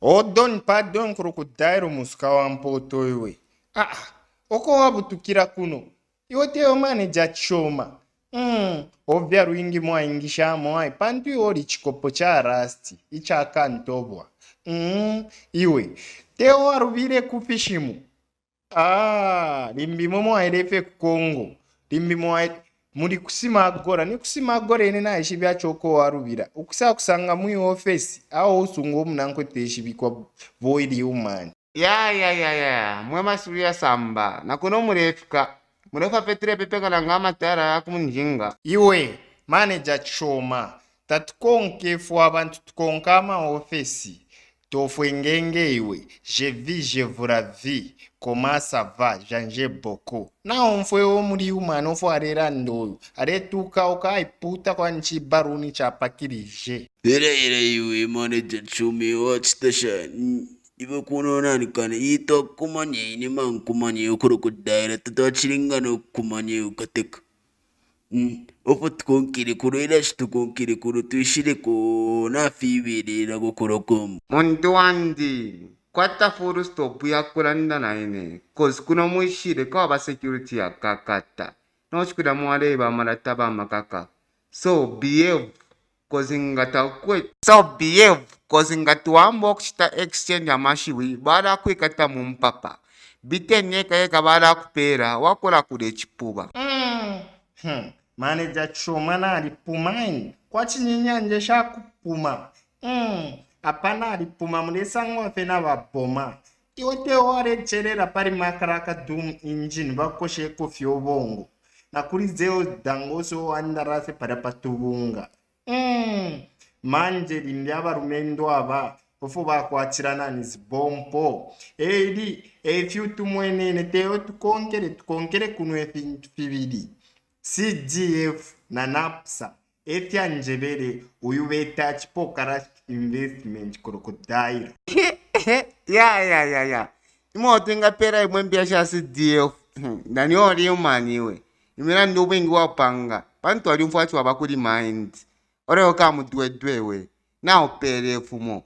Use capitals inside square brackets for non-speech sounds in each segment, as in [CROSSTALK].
o don pa don kuruku dairu musikawanpo toyo we aa ah, oko wabutukira kuno iwo teyo mane ja choma mm, ovya ruingi mwaingishamo ai pantu iwoli chikopo cha rasti ichakantobwa mm, iwe teyo waruvile kupishimu ah, limbimo mwaelefe kukongo limbimo mwaelefe muri kusimagora na ishi shibya choko warubira ukusa kusanga mu office awo usungo munanko teshibikwa void human ya ya ya ya mwe masuria samba kuno murefuka murefa petre pepe kana ngama tara akumunjinga iwe manager choma tatukonke fo abantu tukonka office tofwengengeiwe zhevhi zhevhuravhi komasavha zhanjeboko nawo mfwe womuriuma anofo arera ndoyo aretuka ukaaiputa kwanichibaruni chapakirizhe ereireiwe mane dzetsumi wachitesha ive kunoonani kana iita kumanyei nemankumanyei okuri kudaira tatachiringana kumanyei ukateka ofu mm. tukonkiri kuro irashi tukonkiri kuro tuyishire ko nafibirira gukorogomo mundu wandi kwata furu stopu yakuranda naine kozi kuno muishire kawa ba security yakakata nochikira muwarei bamarata bamakaka so behave kozi ngata kwe so behave kozi ngati wamba okuchita exchange amashiwi bara kuikata mumpapa biteni yeka yeka bara kupera wakora kure chipuba mm. hmm. hmm mhanedza choma naari pumani kwachininyanjeshakupuma mm. hapana ari puma mune sangwafe navaboma iwotewo arecherera pari makarakadhumu injini vakoshe kofio vongo nakuridzewo dhangosowo andarase pari patuvunga mm. manje rimbi avarume ndoava vofo vakwatirana nezibompo edi eifyutumwenene teyo tukongere tukongere kunwe fiviriti cdf nanapsa eti anjevere uyu vete achipokara investment krokodairo [LAUGHS] yayayaya imaoto ingapera imwe mbiya sha cdf hmm, ndaniyoriyomani iwe imira ndiuvengi wapanga panto ari mfuwati wava kuri mind orevoka mudwedwewe naupere fumo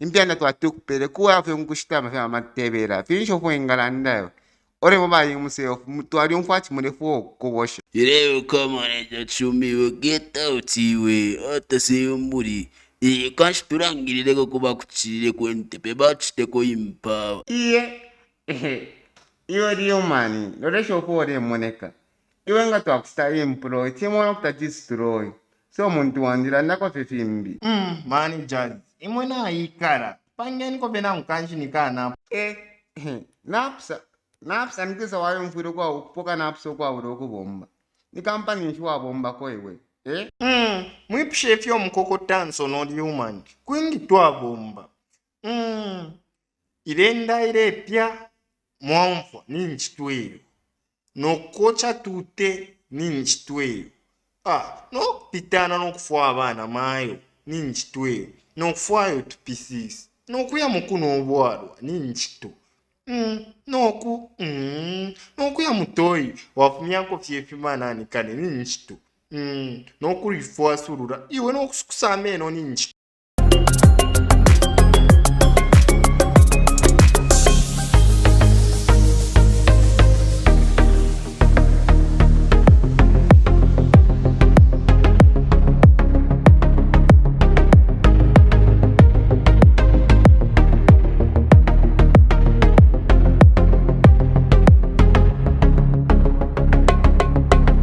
imbiya ndatwatikupere kuwa fengukuxitama fema matevera finxofo ingalandayo Ore baba msee, twaliomfachi mrefu kogosha. Leo kama najachumiwe get out iwe hata siyo muri kanshitulangirireko kuba kuchirire kwentebe bachiteko impawa iye iwe riyo mani loresho kuba oremoneka iwe nga twakusitayo employ timona kutakisitroy so omuntu wanjira ndakofe fimbi mm, mani jaji imwe nayikara pangeni kope namukanshi nikanapo e, napusa napsa mukisa wayo nfuire kwawo okupoka napsa okwawo rokubomba nikampani nsi wabombako ewe eh? mm. mwipisha efya omukoko tanso nolyuman kwingi twabomba mm. irendaire epya mwanfa ninkitweyo nokukoca tute ninkitweyo ah, nokupitana nokufa abaana mayo ninkitweyo nokufayo tupisisi nokuya muku nobwalwa ninkito Mm, noku mm, noku ya mutoi wafumya kofyefi manani kane ninchito mm, noku rifuasurura iwe nokusukusa meno ninchito